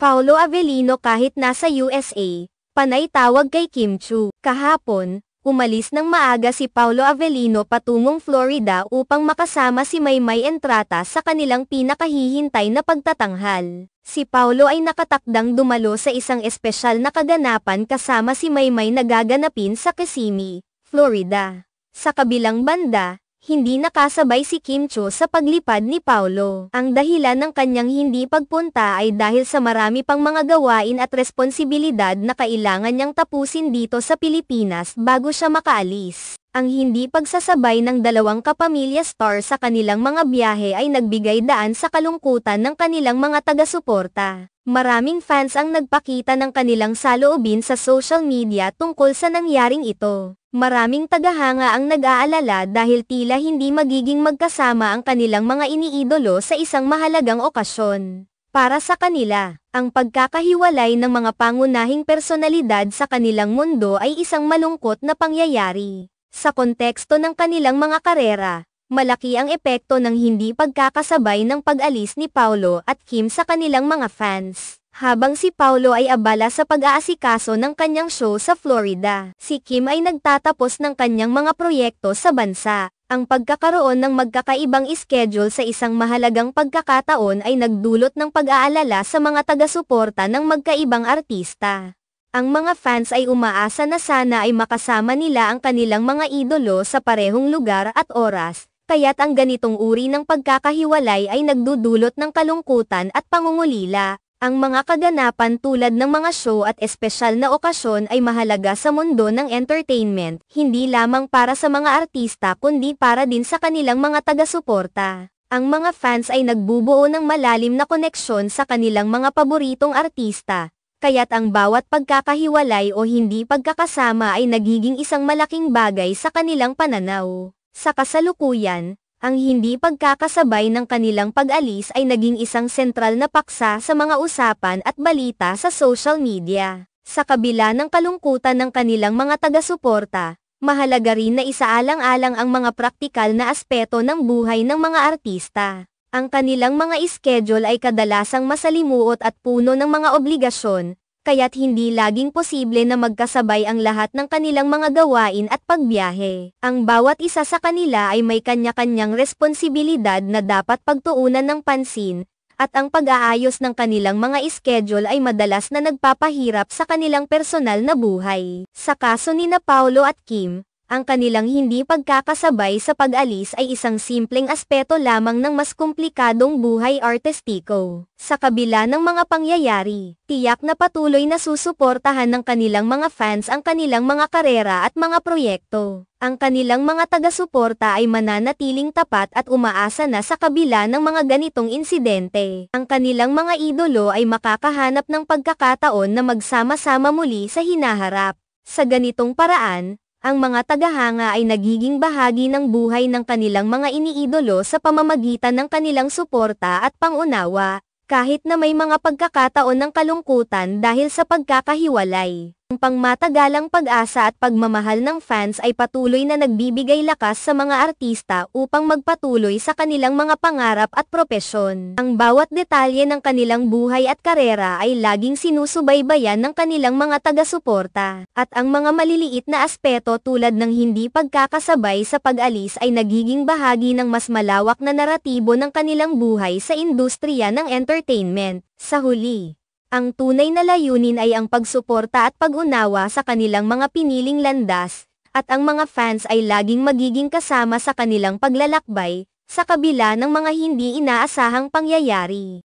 Paolo Avellino kahit nasa USA, panay tawag kay Kim Chu. Kahapon, umalis ng maaga si Paolo Avellino patungong Florida upang makasama si Maymay Entrata sa kanilang pinakahihintay na pagtatanghal. Si Paolo ay nakatakdang dumalo sa isang espesyal na kaganapan kasama si Maymay na gaganapin sa Kissimmee, Florida. Sa kabilang banda, hindi nakasabay si Kim Cho sa paglipad ni Paolo. Ang dahilan ng kanyang hindi pagpunta ay dahil sa marami pang mga gawain at responsibilidad na kailangan niyang tapusin dito sa Pilipinas bago siya makaalis. Ang hindi pagsasabay ng dalawang kapamilya star sa kanilang mga biyahe ay nagbigay daan sa kalungkutan ng kanilang mga taga-suporta. Maraming fans ang nagpakita ng kanilang saloobin sa social media tungkol sa nangyaring ito. Maraming tagahanga ang nag-aalala dahil tila hindi magiging magkasama ang kanilang mga iniidolo sa isang mahalagang okasyon. Para sa kanila, ang pagkakahiwalay ng mga pangunahing personalidad sa kanilang mundo ay isang malungkot na pangyayari. Sa konteksto ng kanilang mga karera, malaki ang epekto ng hindi pagkakasabay ng pag-alis ni Paolo at Kim sa kanilang mga fans. Habang si Paolo ay abala sa pag-aasikaso ng kanyang show sa Florida, si Kim ay nagtatapos ng kanyang mga proyekto sa bansa. Ang pagkakaroon ng magkakaibang schedule sa isang mahalagang pagkakataon ay nagdulot ng pag-aalala sa mga taga-suporta ng magkaibang artista. Ang mga fans ay umaasa na sana ay makasama nila ang kanilang mga idolo sa parehong lugar at oras, kaya't ang ganitong uri ng pagkakahiwalay ay nagdudulot ng kalungkutan at pangungulila. Ang mga kaganapan tulad ng mga show at espesyal na okasyon ay mahalaga sa mundo ng entertainment, hindi lamang para sa mga artista kundi para din sa kanilang mga taga-suporta. Ang mga fans ay nagbubuo ng malalim na koneksyon sa kanilang mga paboritong artista, kaya't ang bawat pagkakahiwalay o hindi pagkakasama ay nagiging isang malaking bagay sa kanilang pananaw. Sa kasalukuyan, ang hindi pagkakasabay ng kanilang pag-alis ay naging isang sentral na paksa sa mga usapan at balita sa social media. Sa kabila ng kalungkutan ng kanilang mga taga-suporta, mahalaga rin na isaalang-alang ang mga praktikal na aspeto ng buhay ng mga artista. Ang kanilang mga schedule ay kadalasang masalimuot at puno ng mga obligasyon, kaya't hindi laging posible na magkasabay ang lahat ng kanilang mga gawain at pagbiyahe. Ang bawat isa sa kanila ay may kanya-kanyang responsibilidad na dapat pagtuunan ng pansin, at ang pag-aayos ng kanilang mga schedule ay madalas na nagpapahirap sa kanilang personal na buhay. Sa kaso ni na Paolo at Kim, ang kanilang hindi pagkakasabay sa pag-alis ay isang simpleng aspeto lamang ng mas komplikadong buhay artistiko. Sa kabila ng mga pangyayari, tiyak na patuloy na susuportahan ng kanilang mga fans ang kanilang mga karera at mga proyekto. Ang kanilang mga taga-suporta ay mananatiling tapat at umaasa na sa kabila ng mga ganitong insidente. Ang kanilang mga idolo ay makakahanap ng pagkakataon na magsama-sama muli sa hinaharap. Sa ganitong paraan, ang mga tagahanga ay nagiging bahagi ng buhay ng kanilang mga iniidolo sa pamamagitan ng kanilang suporta at pangunawa, kahit na may mga pagkakataon ng kalungkutan dahil sa pagkakahiwalay pangmatagalang pag-asa at pagmamahal ng fans ay patuloy na nagbibigay lakas sa mga artista upang magpatuloy sa kanilang mga pangarap at propesyon. Ang bawat detalye ng kanilang buhay at karera ay laging sinusubaybayan ng kanilang mga taga-suporta, at ang mga maliliit na aspeto tulad ng hindi pagkakasabay sa pag-alis ay nagiging bahagi ng mas malawak na naratibo ng kanilang buhay sa industriya ng entertainment. Sa huli, ang tunay na layunin ay ang pagsuporta at pag-unawa sa kanilang mga piniling landas, at ang mga fans ay laging magiging kasama sa kanilang paglalakbay, sa kabila ng mga hindi inaasahang pangyayari.